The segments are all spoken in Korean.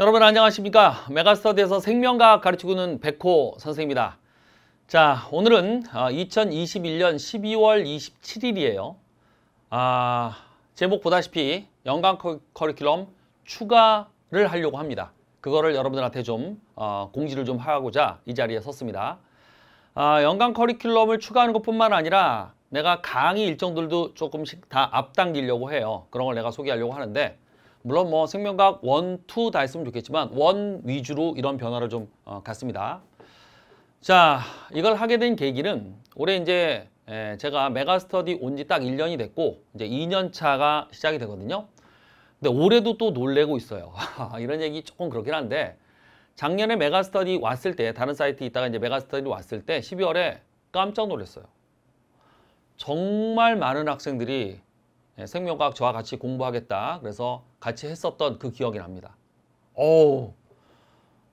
여러분 안녕하십니까 메가스터디에서 생명과학 가르치고는 있 백호 선생입니다 자 오늘은 2021년 12월 27일이에요 아 제목 보다시피 연간 커리큘럼 추가를 하려고 합니다 그거를 여러분들한테 좀 어, 공지를 좀 하고자 이 자리에 섰습니다 아, 연간 커리큘럼을 추가하는 것뿐만 아니라 내가 강의 일정들도 조금씩 다 앞당기려고 해요 그런 걸 내가 소개하려고 하는데 물론 뭐 생명각 원, 투다 했으면 좋겠지만 원 위주로 이런 변화를 좀 어, 갔습니다. 자, 이걸 하게 된 계기는 올해 이제 에, 예, 제가 메가스터디 온 지 딱 1년이 됐고 이제 2년 차가 시작이 되거든요. 근데 올해도 또 놀래고 있어요. 이런 얘기 조금 그렇긴 한데 작년에 메가스터디 왔을 때 다른 사이트 있다가 이제 메가스터디 왔을 때 12월에 깜짝 놀랐어요. 정말 많은 학생들이 예, 생명과학 저와 같이 공부하겠다. 그래서 같이 했었던 그 기억이 납니다. 오,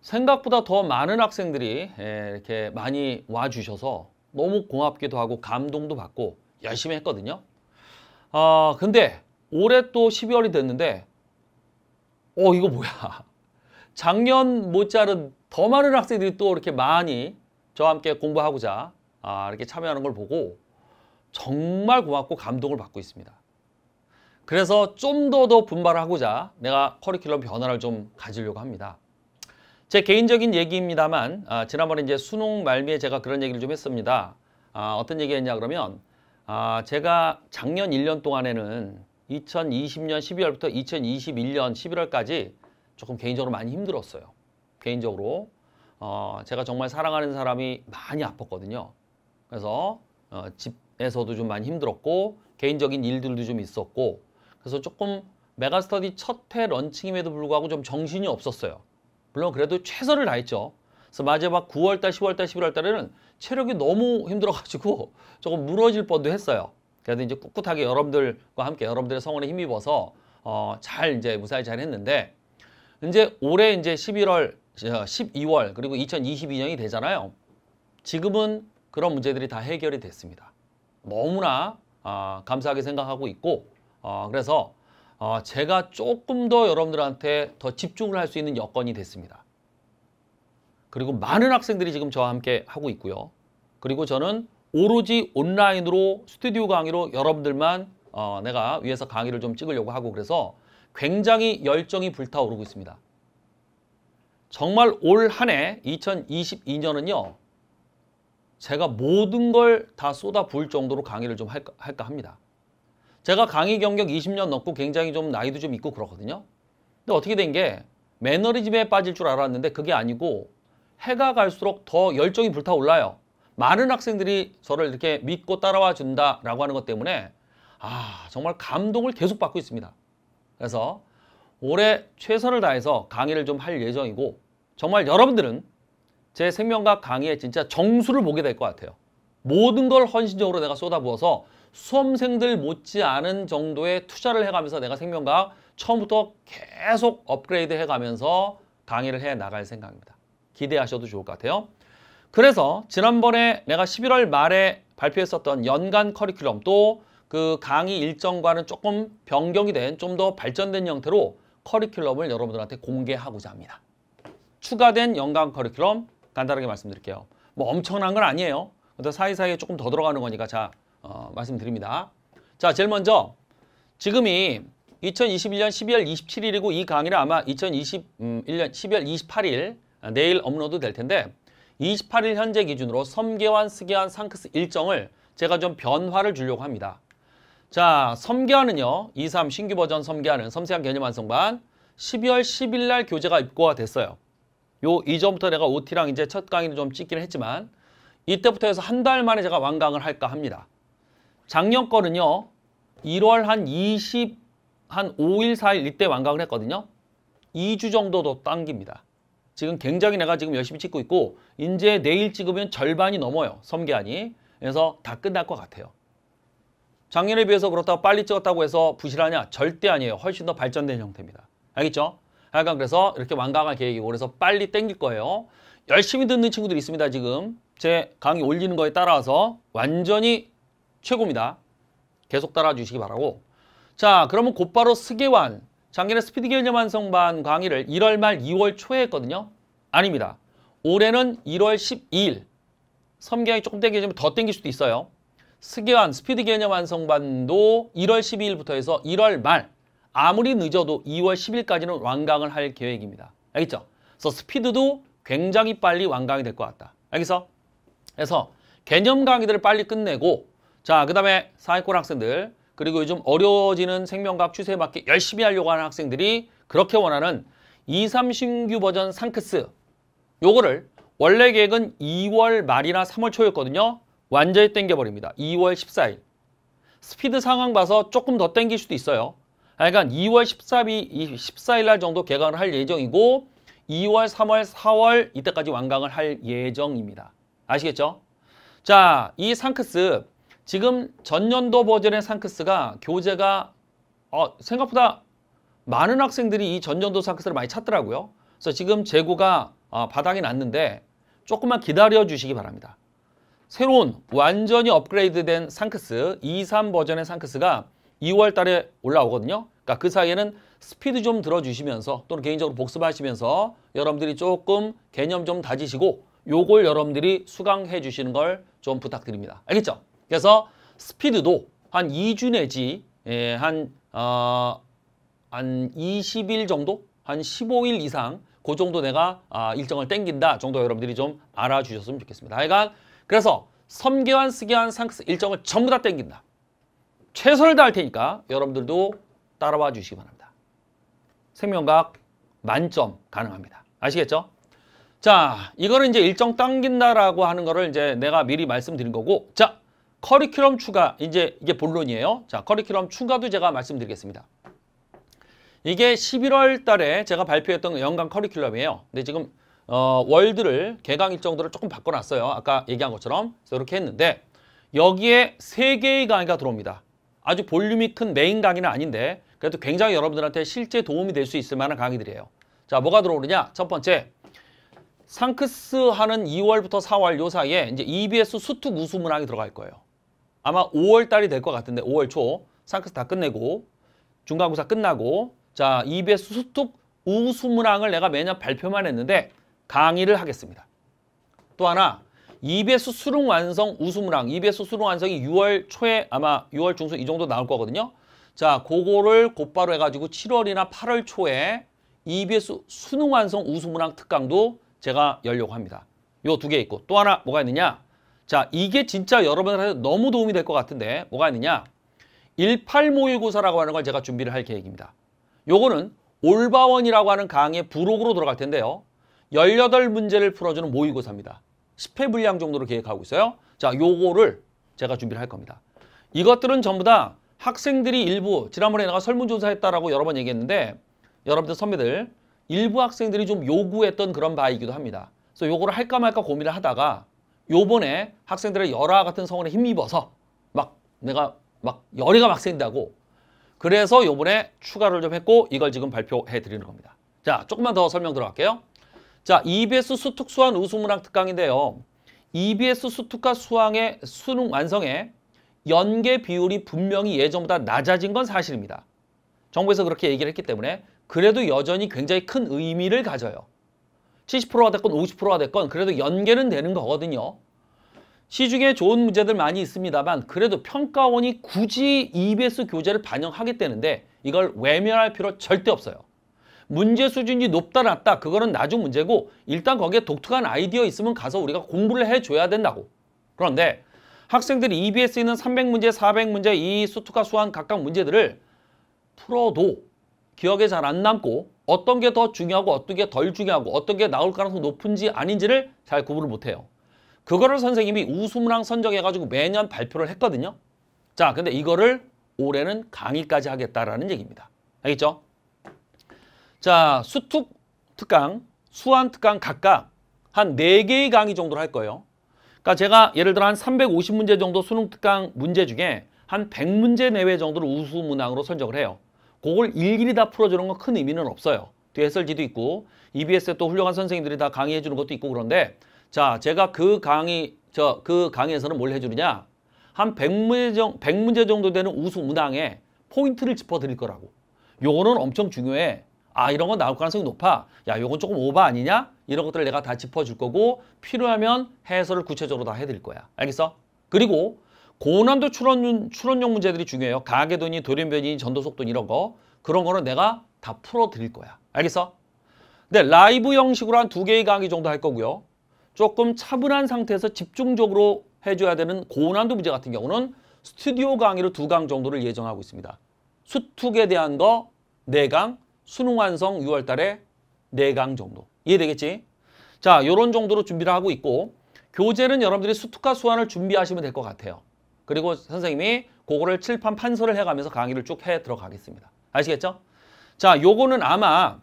생각보다 더 많은 학생들이 예, 이렇게 많이 와주셔서 너무 고맙기도 하고 감동도 받고 열심히 했거든요. 아, 근데 올해 또 12월이 됐는데 어, 이거 뭐야. 작년 모짜않더 많은 학생들이 또 이렇게 많이 저와 함께 공부하고자 아, 이렇게 참여하는 걸 보고 정말 고맙고 감동을 받고 있습니다. 그래서 좀 더 더 분발하고자 내가 커리큘럼 변화를 좀 가지려고 합니다. 제 개인적인 얘기입니다만 아, 지난번에 이제 수능 말미에 제가 그런 얘기를 좀 했습니다. 아, 어떤 얘기했냐 그러면 아, 제가 작년 1년 동안에는 2020년 12월부터 2021년 11월까지 조금 개인적으로 많이 힘들었어요. 개인적으로 어, 제가 정말 사랑하는 사람이 많이 아팠거든요. 그래서 어, 집에서도 좀 많이 힘들었고 개인적인 일들도 좀 있었고 그래서 조금 메가스터디 첫 회 런칭임에도 불구하고 좀 정신이 없었어요. 물론 그래도 최선을 다했죠. 그래서 마지막 9월달, 10월달, 11월달에는 체력이 너무 힘들어가지고 조금 무너질 뻔도 했어요. 그래도 이제 꿋꿋하게 여러분들과 함께 여러분들의 성원에 힘입어서 어, 잘 이제 무사히 잘 했는데 이제 올해 이제 11월, 12월 어, 그리고 2022년이 되잖아요. 지금은 그런 문제들이 다 해결이 됐습니다. 너무나 어, 감사하게 생각하고 있고 어, 그래서 어, 제가 조금 더 여러분들한테 더 집중을 할 수 있는 여건이 됐습니다. 그리고 많은 학생들이 지금 저와 함께 하고 있고요. 그리고 저는 오로지 온라인으로 스튜디오 강의로 여러분들만 어, 내가 위에서 강의를 좀 찍으려고 하고 그래서 굉장히 열정이 불타오르고 있습니다. 정말 올 한해 2022년은요. 제가 모든 걸 다 쏟아 부을 정도로 강의를 좀 할까, 할까 합니다. 제가 강의 경력 20년 넘고 굉장히 좀 나이도 좀 있고 그러거든요 근데 어떻게 된 게 매너리즘에 빠질 줄 알았는데 그게 아니고 해가 갈수록 더 열정이 불타올라요. 많은 학생들이 저를 이렇게 믿고 따라와 준다라고 하는 것 때문에 아 정말 감동을 계속 받고 있습니다. 그래서 올해 최선을 다해서 강의를 좀 할 예정이고 정말 여러분들은 제 생명과 강의에 진짜 정수를 보게 될 것 같아요. 모든 걸 헌신적으로 내가 쏟아부어서 수험생들 못지않은 정도의 투자를 해가면서 내가 생명과학 처음부터 계속 업그레이드 해가면서 강의를 해 나갈 생각입니다. 기대하셔도 좋을 것 같아요. 그래서 지난번에 내가 11월 말에 발표했었던 연간 커리큘럼 또 그 강의 일정과는 조금 변경이 된 좀 더 발전된 형태로 커리큘럼을 여러분들한테 공개하고자 합니다. 추가된 연간 커리큘럼 간단하게 말씀드릴게요. 뭐 엄청난 건 아니에요. 근데 사이사이에 조금 더 들어가는 거니까 자 어, 말씀드립니다. 자, 제일 먼저 지금이 2021년 12월 27일이고 이 강의는 아마 2021년 12월 28일 내일 업로드 될 텐데 28일 현재 기준으로 섬계환, 스계환, 상크스 일정을 제가 좀 변화를 주려고 합니다. 자, 섬계환은요. 2, 3 신규 버전 섬계환은 섬세한 개념 완성반 12월 10일 날 교재가 입고가 됐어요. 요 이전부터 내가 OT랑 이제 첫 강의를 좀 찍기는 했지만 이때부터 해서 한 달 만에 제가 완강을 할까 합니다. 작년 거는요. 1월 한 20, 한 5일, 4일 이때 완강을 했거든요. 2주 정도 더 당깁니다. 지금 굉장히 내가 지금 열심히 찍고 있고 이제 내일 찍으면 절반이 넘어요. 섬계안이. 그래서 다 끝날 것 같아요. 작년에 비해서 그렇다고 빨리 찍었다고 해서 부실하냐? 절대 아니에요. 훨씬 더 발전된 형태입니다. 알겠죠? 하여간 그래서 이렇게 완강할 계획이고 그래서 빨리 땡길 거예요. 열심히 듣는 친구들이 있습니다. 지금 제 강의 올리는 거에 따라서 완전히 최고입니다. 계속 따라주시기 바라고 자 그러면 곧바로 스계완 작년에 스피드 개념 완성반 강의를 1월 말 2월 초에 했거든요. 아닙니다. 올해는 1월 12일 섬계왕이 조금 땡겨지면 더 땡길 수도 있어요. 스계완 스피드 개념 완성반도 1월 12일부터 해서 1월 말 아무리 늦어도 2월 10일까지는 완강을 할 계획입니다. 알겠죠? 그래서 스피드도 굉장히 빨리 완강이 될 것 같다. 알겠어? 그래서 개념 강의들을 빨리 끝내고 자, 그 다음에 사회권 학생들 그리고 요즘 어려워지는 생명과학 추세에 맞게 열심히 하려고 하는 학생들이 그렇게 원하는 2.3신규 버전 상크스 요거를 원래 계획은 2월 말이나 3월 초였거든요. 완전히 땡겨버립니다. 2월 14일. 스피드 상황 봐서 조금 더 땡길 수도 있어요. 그러니까 2월 14일, 14일 날 정도 개강을 할 예정이고 2월, 3월, 4월 이때까지 완강을 할 예정입니다. 아시겠죠? 자, 이 상크스 지금 전년도 버전의 상크스가 교재가 어, 생각보다 많은 학생들이 이 전년도 상크스를 많이 찾더라고요. 그래서 지금 재고가 어, 바닥이 났는데 조금만 기다려 주시기 바랍니다. 새로운 완전히 업그레이드된 상크스 23 버전의 상크스가 2월 달에 올라오거든요. 그러니까 그 사이에는 스피드 좀 들어주시면서 또는 개인적으로 복습하시면서 여러분들이 조금 개념 좀 다지시고 요걸 여러분들이 수강해 주시는 걸 좀 부탁드립니다. 알겠죠? 그래서 스피드도 한 2주 내지 예, 한, 어, 한 20일 정도? 한 15일 이상 그 정도 내가 아, 일정을 땡긴다 정도 여러분들이 좀 알아주셨으면 좋겠습니다. 하여간 그래서 섬계환, 쓰계환, 상스 일정을 전부 다 땡긴다. 최선을 다할 테니까 여러분들도 따라와 주시기 바랍니다. 생명각 만점 가능합니다. 아시겠죠? 자, 이거는 이제 일정 당긴다라고 하는 거를 이제 내가 미리 말씀드린 거고 자, 커리큘럼 추가, 이제 이게 본론이에요. 자, 커리큘럼 추가도 제가 말씀드리겠습니다. 이게 11월 달에 제가 발표했던 연간 커리큘럼이에요. 근데 지금 어, 월드를 개강 일정들을 조금 바꿔놨어요. 아까 얘기한 것처럼. 그서 이렇게 했는데 여기에 세개의 강의가 들어옵니다. 아주 볼륨이 큰 메인 강의는 아닌데 그래도 굉장히 여러분들한테 실제 도움이 될 수 있을 만한 강의들이에요. 자, 뭐가 들어오느냐? 첫 번째, 상크스 하는 2월부터 4월 요 사이에 이제 EBS 수특 우수문항이 들어갈 거예요. 아마 5월 달이 될 것 같은데 5월 초 상크스 다 끝내고 중간고사 끝나고 자 EBS 수특 우수문항을 내가 매년 발표만 했는데 강의를 하겠습니다. 또 하나 EBS 수능 완성 우수문항 EBS 수능 완성이 6월 초에 아마 6월 중순 이 정도 나올 거거든요. 자 그거를 곧바로 해가지고 7월이나 8월 초에 EBS 수능 완성 우수문항 특강도 제가 열려고 합니다. 요 두 개 있고 또 하나 뭐가 있느냐 자, 이게 진짜 여러분한테 너무 도움이 될 것 같은데 뭐가 있느냐? 1851고사라고 하는 걸 제가 준비를 할 계획입니다. 요거는 올바원이라고 하는 강의 부록으로 들어갈 텐데요. 18문제를 풀어주는 모의고사입니다. 10회 분량 정도로 계획하고 있어요. 자, 요거를 제가 준비를 할 겁니다. 이것들은 전부 다 학생들이 일부 지난번에 내가 설문조사했다라고 여러 번 얘기했는데 여러분들 선배들 일부 학생들이 좀 요구했던 그런 바이기도 합니다. 그래서 요거를 할까 말까 고민을 하다가 요번에 학생들의 열화 같은 성원에 힘입어서 막 내가 막 열이가 막 생긴다고 그래서 요번에 추가를 좀 했고 이걸 지금 발표해 드리는 겁니다. 자, 조금만 더 설명 들어갈게요. 자, EBS 수특 수한 우수문학 특강인데요. EBS 수특과 수항의 수능 완성에 연계 비율이 분명히 예전보다 낮아진 건 사실입니다. 정부에서 그렇게 얘기를 했기 때문에 그래도 여전히 굉장히 큰 의미를 가져요. 70%가 됐건 50%가 됐건 그래도 연계는 되는 거거든요. 시중에 좋은 문제들 많이 있습니다만 그래도 평가원이 굳이 EBS 교재를 반영하겠다는데 이걸 외면할 필요 절대 없어요. 문제 수준이 높다 낮다 그거는 나중 문제고 일단 거기에 독특한 아이디어 있으면 가서 우리가 공부를 해줘야 된다고. 그런데 학생들이 EBS에 있는 300문제, 400문제, 이수특카 수한 각각 문제들을 풀어도 기억에 잘 안 남고 어떤 게 더 중요하고 어떤 게 덜 중요하고 어떤 게 나올 가능성이 높은지 아닌지를 잘 구분을 못해요. 그거를 선생님이 우수문항 선정해가지고 매년 발표를 했거든요. 자, 근데 이거를 올해는 강의까지 하겠다라는 얘기입니다. 알겠죠? 자, 수특 특강, 수안 특강 각각 한 네개의 강의 정도를 할 거예요. 그러니까 제가 예를 들어 한 350문제 정도 수능 특강 문제 중에 한 100문제 내외 정도를 우수문항으로 선정을 해요. 그걸 일일이 다 풀어주는 건 큰 의미는 없어요. 뒤에 해설지도 있고 EBS에 또 훌륭한 선생님들이 다 강의해 주는 것도 있고 그런데 자 제가 그 강의 저 그 강의에서는 뭘 해주느냐 한 100문제, 정, 100문제 정도 되는 우수 문항에 포인트를 짚어드릴 거라고 요거는 엄청 중요해 아 이런 건 나올 가능성이 높아 야 요건 조금 오버 아니냐 이런 것들을 내가 다 짚어줄 거고 필요하면 해설을 구체적으로 다 해드릴 거야 알겠어? 그리고 고난도 출원, 출원용 문제들이 중요해요. 가계 돈이, 돌연변이, 전도속 도 이런 거. 그런 거는 내가 다 풀어드릴 거야. 알겠어? 네, 라이브 형식으로 한 두 개의 강의 정도 할 거고요. 조금 차분한 상태에서 집중적으로 해줘야 되는 고난도 문제 같은 경우는 스튜디오 강의로 두 강 정도를 예정하고 있습니다. 수특에 대한 거 네강 수능 완성 6월 달에 네 강 정도. 이해되겠지? 자, 요런 정도로 준비를 하고 있고 교재는 여러분들이 수특과 수완을 준비하시면 될 것 같아요. 그리고 선생님이 그거를 칠판 판서를 해가면서 강의를 쭉 해 들어가겠습니다. 아시겠죠? 자, 요거는 아마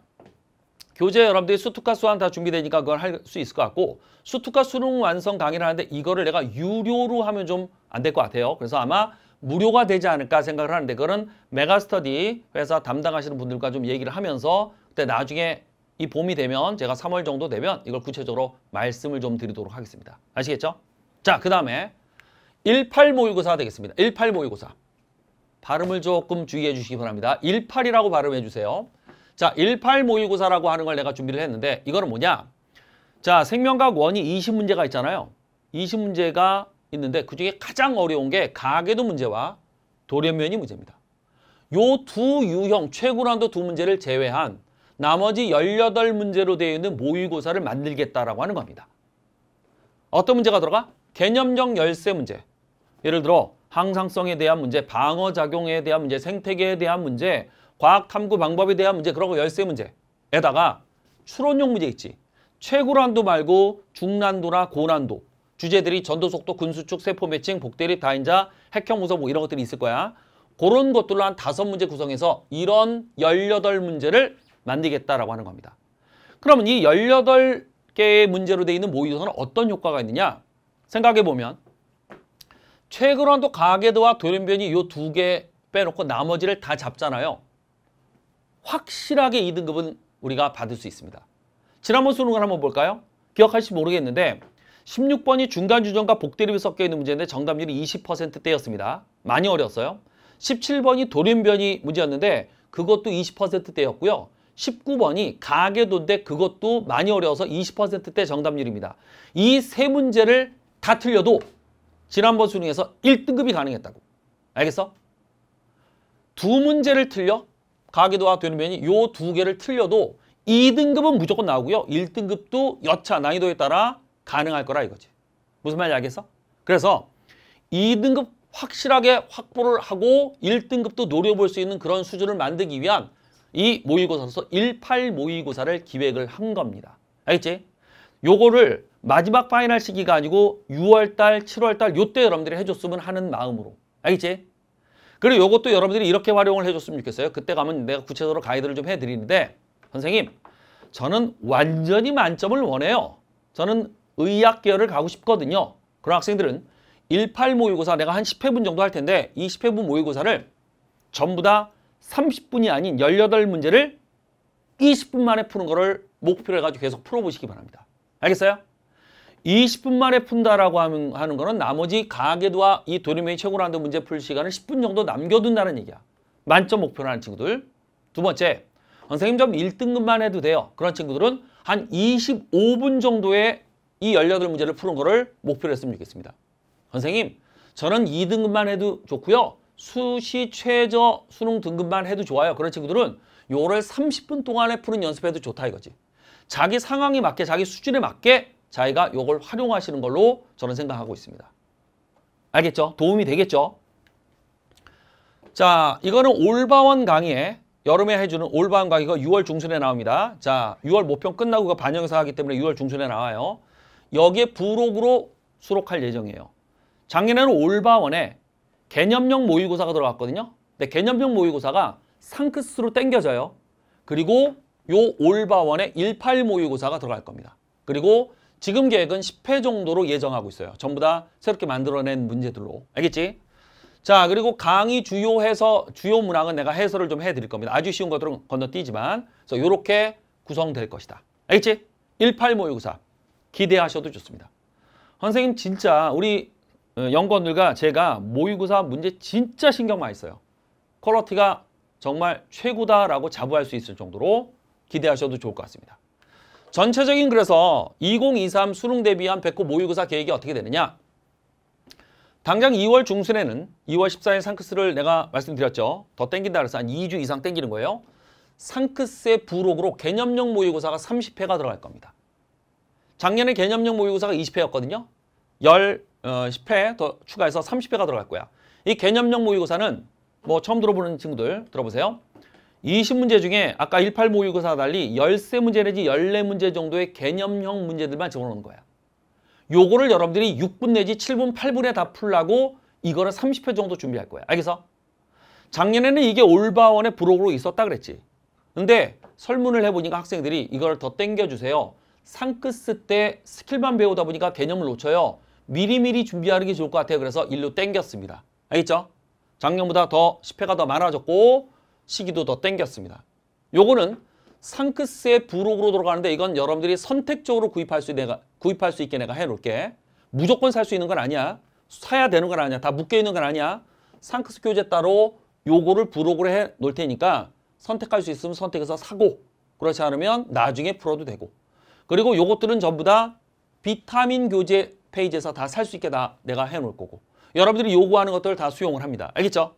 교재 여러분들이 수특과 수완다 준비되니까 그걸 할 수 있을 것 같고 수특과 수능 완성 강의를 하는데 이거를 내가 유료로 하면 좀 안 될 것 같아요. 그래서 아마 무료가 되지 않을까 생각을 하는데 그거는 메가스터디 회사 담당하시는 분들과 좀 얘기를 하면서 그때 나중에 이 봄이 되면 제가 3월 정도 되면 이걸 구체적으로 말씀을 좀 드리도록 하겠습니다. 아시겠죠? 자, 그 다음에 18 모의고사 되겠습니다. 18 모의고사. 발음을 조금 주의해 주시기 바랍니다. 18이라고 발음해 주세요. 자, 18 모의고사라고 하는 걸 내가 준비를 했는데 이거는 뭐냐? 자, 생명각 원이 20문제가 있잖아요. 20문제가 있는데 그중에 가장 어려운 게 가계도 문제와 도련면이 문제입니다. 요 두 유형, 최고난도 두 문제를 제외한 나머지 18문제로 되어 있는 모의고사를 만들겠다라고 하는 겁니다. 어떤 문제가 들어가? 개념적 열쇠 문제, 예를 들어 항상성에 대한 문제, 방어작용에 대한 문제, 생태계에 대한 문제, 과학탐구 방법에 대한 문제, 그런 거 열세 문제에다가 추론용 문제 있지. 최고난도 말고 중난도나 고난도 주제들이 전도속도, 근수축, 세포매칭, 복대리 다인자, 핵형 무서 뭐 이런 것들이 있을 거야. 그런 것들로 한 다섯 문제 구성해서 이런 열여덟 문제를 만들겠다라고 하는 겁니다. 그러면 이 열여덟 개의 문제로 되어 있는 모의고사는 어떤 효과가 있느냐? 생각해 보면 최근원 도가계도와 돌연변이 요 두 개 빼놓고 나머지를 다 잡잖아요. 확실하게 2등급은 우리가 받을 수 있습니다. 지난번 수능을 한번 볼까요? 기억할지 모르겠는데 16번이 중간 주전과 복대립이 섞여 있는 문제인데 정답률이 20%대였습니다. 많이 어려웠어요. 17번이 돌연변이 문제였는데 그것도 20%대였고요. 19번이 가계도인데 그것도 많이 어려워서 20%대 정답률입니다. 이 세 문제를 다 틀려도 지난번 수능에서 1등급이 가능했다고. 알겠어? 두 문제를 틀려 가계도와 아, 되는면이 요 두 개를 틀려도 2등급은 무조건 나오고요. 1등급도 여차 난이도에 따라 가능할 거라 이거지. 무슨 말인지 알겠어? 그래서 2등급 확실하게 확보를 하고 1등급도 노려볼 수 있는 그런 수준을 만들기 위한 이 모의고사로서 18 모의고사를 기획을 한 겁니다. 알겠지? 요거를 마지막 파이널 시기가 아니고 6월달, 7월달 요때 여러분들이 해줬으면 하는 마음으로 알겠지? 그리고 이것도 여러분들이 이렇게 활용을 해줬으면 좋겠어요. 그때 가면 내가 구체적으로 가이드를 좀 해드리는데 선생님 저는 완전히 만점을 원해요. 저는 의학 계열을 가고 싶거든요. 그런 학생들은 18 모의고사 내가 한 10회분 정도 할 텐데 이 10회분 모의고사를 전부 다 30분이 아닌 18문제를 20분 만에 푸는 거를 목표로 해가지고 계속 풀어보시기 바랍니다. 알겠어요? 20분 만에 푼다라고 하는, 하는 거는 나머지 강하게도와이 도림의 리 최고난도 문제 풀 시간을 10분 정도 남겨둔다는 얘기야. 만점 목표로 하는 친구들. 두 번째, 선생님 좀 1등급만 해도 돼요. 그런 친구들은 한 25분 정도의 이 18문제를 푸는 거를 목표로 했으면 좋겠습니다. 선생님, 저는 2등급만 해도 좋고요. 수시 최저 수능 등급만 해도 좋아요. 그런 친구들은 요거를 30분 동안에 푸는 연습해도 좋다 이거지. 자기 상황에 맞게, 자기 수준에 맞게 자기가 이걸 활용하시는 걸로 저는 생각하고 있습니다. 알겠죠? 도움이 되겠죠? 자, 이거는 올바원 강의에 여름에 해주는 올바원 강의가 6월 중순에 나옵니다. 자, 6월 모평 끝나고 그 반영사 하기 때문에 6월 중순에 나와요. 여기에 부록으로 수록할 예정이에요. 작년에는 올바원에 개념형 모의고사가 들어갔거든요. 근데 개념형 모의고사가 상크스로 땡겨져요. 그리고 요 올바원에 18 모의고사가 들어갈 겁니다. 그리고 지금 계획은 10회 정도로 예정하고 있어요. 전부 다 새롭게 만들어낸 문제들로. 알겠지? 자, 그리고 강의 주요 해서 주요 문항은 내가 해설을 좀 해드릴 겁니다. 아주 쉬운 것들은 건너뛰지만 그래서 이렇게 구성될 것이다. 알겠지? 18 모의고사 기대하셔도 좋습니다. 선생님 진짜 우리 어, 연구원들과 제가 모의고사 문제 진짜 신경 많이 써요. 퀄러티가 정말 최고다라고 자부할 수 있을 정도로 기대하셔도 좋을 것 같습니다. 전체적인 그래서 2023 수능 대비한 백호 모의고사 계획이 어떻게 되느냐. 당장 2월 중순에는 2월 14일 상크스를 내가 말씀드렸죠. 더 땡긴다 그래서 한 2주 이상 땡기는 거예요. 상크스의 부록으로 개념형 모의고사가 30회가 들어갈 겁니다. 작년에 개념형 모의고사가 20회였거든요. 10, 어, 10회 더 추가해서 30회가 들어갈 거야. 이 개념형 모의고사는 뭐 처음 들어보는 친구들 들어보세요. 20문제 중에 아까 18 모의고사와 달리 13문제 내지 14문제 정도의 개념형 문제들만 적어놓은 거야. 요거를 여러분들이 6분 내지 7분, 8분에 다 풀라고 이거를 30회 정도 준비할 거야. 알겠어? 작년에는 이게 올바원의 부록으로 있었다 그랬지. 근데 설문을 해보니까 학생들이 이걸 더 땡겨주세요. 상크스 때 스킬만 배우다 보니까 개념을 놓쳐요. 미리미리 준비하는 게 좋을 것 같아요. 그래서 일로 땡겼습니다. 알겠죠? 작년보다 더 10회가 더 많아졌고 시기도 더 땡겼습니다. 요거는 상크스의 부록으로 들어가는데 이건 여러분들이 선택적으로 구입할 수, 내가, 구입할 수 있게 내가 해놓을게. 무조건 살 수 있는 건 아니야. 사야 되는 건 아니야. 다 묶여있는 건 아니야. 상크스 교재 따로 요거를 부록으로 해놓을 테니까 선택할 수 있으면 선택해서 사고 그렇지 않으면 나중에 풀어도 되고 그리고 요것들은 전부 다 비타민 교재 페이지에서 다 살 수 있게 다 내가 해놓을 거고 여러분들이 요구하는 것들 다 수용을 합니다. 알겠죠?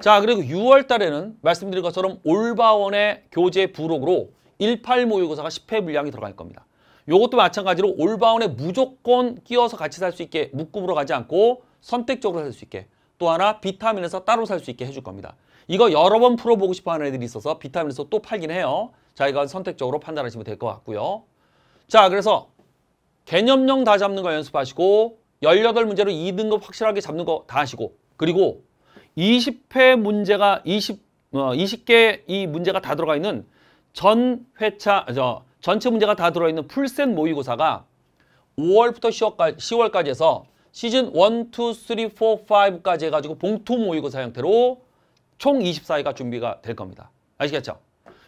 자 그리고 6월 달에는 말씀드린 것처럼 올바원의 교재 부록으로 18 모의고사가 10회 분량이 들어갈 겁니다. 이것도 마찬가지로 올바원에 무조건 끼워서 같이 살 수 있게 묶음으로 가지 않고 선택적으로 살 수 있게 또 하나 비타민에서 따로 살 수 있게 해줄 겁니다. 이거 여러 번 풀어보고 싶어하는 애들이 있어서 비타민에서 또 팔긴 해요. 자 이건 선택적으로 판단하시면 될 것 같고요. 자 그래서 개념형 다 잡는 거 연습하시고 18문제로 2등급 확실하게 잡는 거 다 하시고 그리고 20회 문제가 20, 어, 20개 이 문제가 다 들어가 있는 전 회차, 저, 전체 문제가 다 들어있는 풀셋 모의고사가 5월부터 10월까지, 10월까지 해서 시즌 1, 2, 3, 4, 5까지 해가지고 봉투 모의고사 형태로 총 24회가 준비가 될 겁니다. 아시겠죠?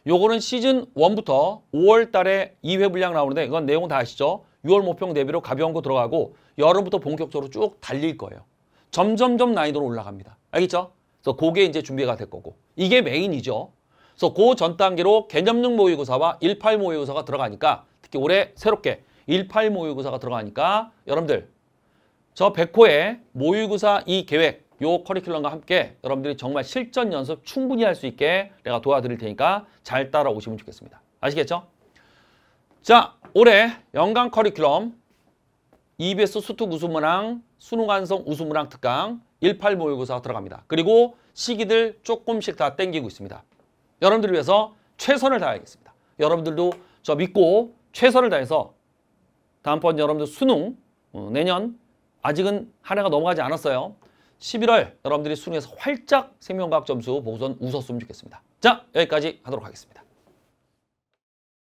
요거는 시즌 1부터 5월 달에 2회 분량 나오는데 이건 내용 다 아시죠? 6월 모평 대비로 가벼운 거 들어가고 여름부터 본격적으로 쭉 달릴 거예요. 점점점 난이도로 올라갑니다. 알겠죠? 그래서 그게 이제 준비가 될 거고 이게 메인이죠. 그래서 그 전 단계로 개념용 모의고사와 18 모의고사가 들어가니까 특히 올해 새롭게 18 모의고사가 들어가니까 여러분들 저 100호의 모의고사 이 계획 요 커리큘럼과 함께 여러분들이 정말 실전 연습 충분히 할 수 있게 내가 도와드릴 테니까 잘 따라오시면 좋겠습니다. 아시겠죠? 자, 올해 연간 커리큘럼 EBS 수특 우수문항 수능완성 우수문항 특강 18 모의고사 들어갑니다. 그리고 시기들 조금씩 다 땡기고 있습니다. 여러분들을 위해서 최선을 다하겠습니다. 여러분들도 저 믿고 최선을 다해서 다음번 여러분들 수능 어, 내년 아직은 한 해가 넘어가지 않았어요. 11월 여러분들이 수능에서 활짝 생명과학 점수 보고선 웃었으면 좋겠습니다. 자 여기까지 하도록 하겠습니다.